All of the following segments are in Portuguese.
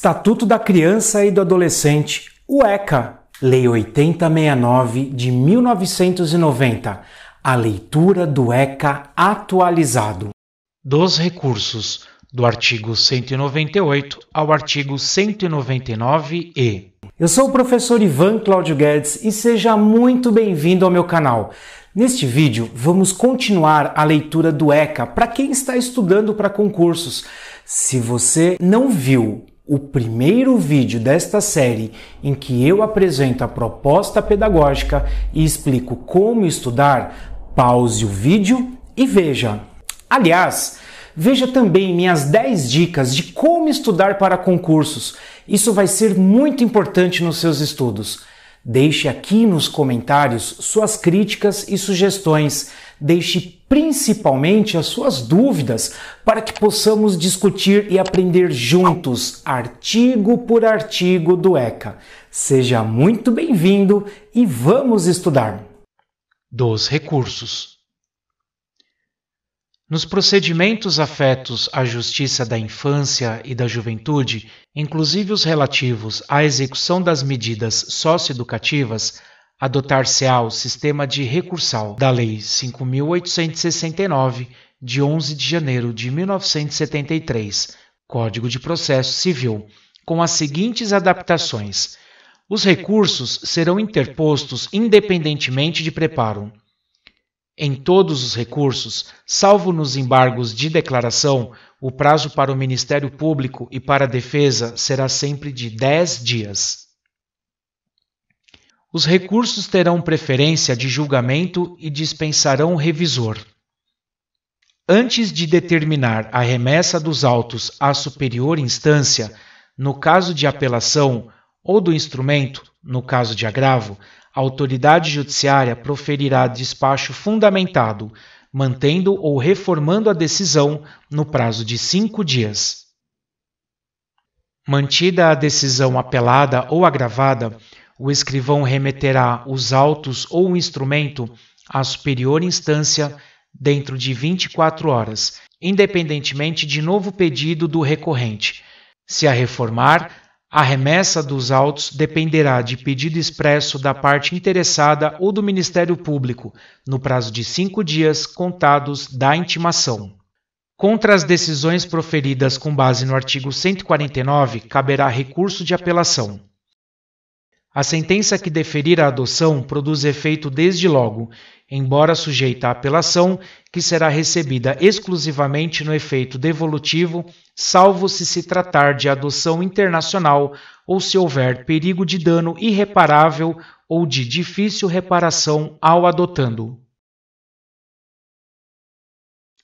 Estatuto da Criança e do Adolescente, o ECA, Lei 8069 de 1990, a leitura do ECA atualizado. Dos recursos do artigo 198 ao artigo 199e. Eu sou o professor Ivan Cláudio Guedes e seja muito bem-vindo ao meu canal. Neste vídeo, vamos continuar a leitura do ECA para quem está estudando para concursos. Se você não viu o primeiro vídeo desta série em que eu apresento a proposta pedagógica e explico como estudar, pause o vídeo e veja. Aliás, veja também minhas 10 dicas de como estudar para concursos. Isso vai ser muito importante nos seus estudos. Deixe aqui nos comentários suas críticas e sugestões. Deixe principalmente as suas dúvidas para que possamos discutir e aprender juntos, artigo por artigo do ECA. Seja muito bem-vindo e vamos estudar. Dos recursos. Nos procedimentos afetos à justiça da infância e da juventude, inclusive os relativos à execução das medidas socioeducativas, adotar-se-á o sistema de recursal da Lei 5.869, de 11 de janeiro de 1973, Código de Processo Civil, com as seguintes adaptações. Os recursos serão interpostos independentemente de preparo. Em todos os recursos, salvo nos embargos de declaração, o prazo para o Ministério Público e para a Defesa será sempre de 10 dias os recursos terão preferência de julgamento e dispensarão o revisor. Antes de determinar a remessa dos autos à superior instância, no caso de apelação, ou do instrumento, no caso de agravo, a autoridade judiciária proferirá despacho fundamentado, mantendo ou reformando a decisão no prazo de cinco dias. Mantida a decisão apelada ou agravada, o escrivão remeterá os autos ou o instrumento à superior instância dentro de 24 horas, independentemente de novo pedido do recorrente. Se a reformar, a remessa dos autos dependerá de pedido expresso da parte interessada ou do Ministério Público, no prazo de cinco dias contados da intimação. Contra as decisões proferidas com base no artigo 149, caberá recurso de apelação. A sentença que deferir a adoção produz efeito desde logo, embora sujeita à apelação, que será recebida exclusivamente no efeito devolutivo, salvo se se tratar de adoção internacional ou se houver perigo de dano irreparável ou de difícil reparação ao adotando.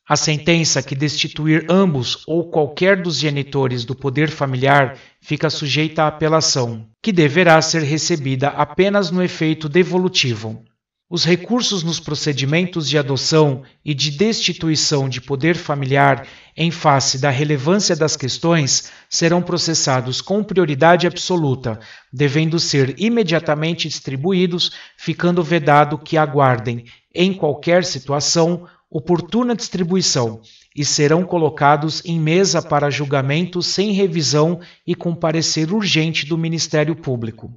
A sentença que destituir ambos ou qualquer dos genitores do poder familiar fica sujeita à apelação, que deverá ser recebida apenas no efeito devolutivo. Os recursos nos procedimentos de adoção e de destituição de poder familiar em face da relevância das questões serão processados com prioridade absoluta, devendo ser imediatamente distribuídos, ficando vedado que aguardem, em qualquer situação, oportuna distribuição e serão colocados em mesa para julgamento sem revisão e com parecer urgente do Ministério Público.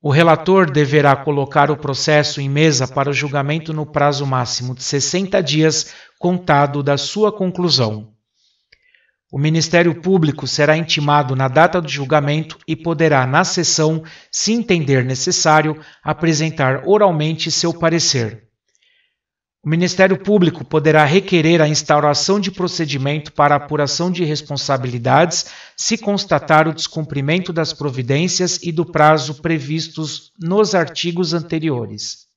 O relator deverá colocar o processo em mesa para julgamento no prazo máximo de 60 dias contado da sua conclusão. O Ministério Público será intimado na data do julgamento e poderá, na sessão, se entender necessário, apresentar oralmente seu parecer. O Ministério Público poderá requerer a instauração de procedimento para apuração de responsabilidades se constatar o descumprimento das providências e do prazo previstos nos artigos anteriores.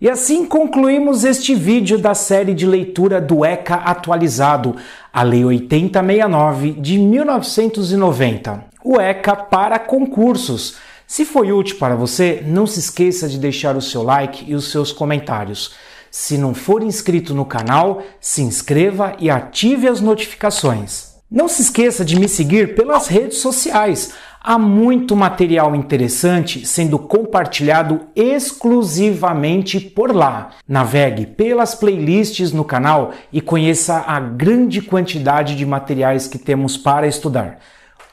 E assim concluímos este vídeo da série de leitura do ECA atualizado, a Lei 8069 de 1990, o ECA para concursos. Se foi útil para você, não se esqueça de deixar o seu like e os seus comentários. Se não for inscrito no canal, se inscreva e ative as notificações. Não se esqueça de me seguir pelas redes sociais. Há muito material interessante sendo compartilhado exclusivamente por lá. Navegue pelas playlists no canal e conheça a grande quantidade de materiais que temos para estudar.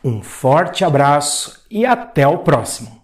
Um forte abraço e até o próximo!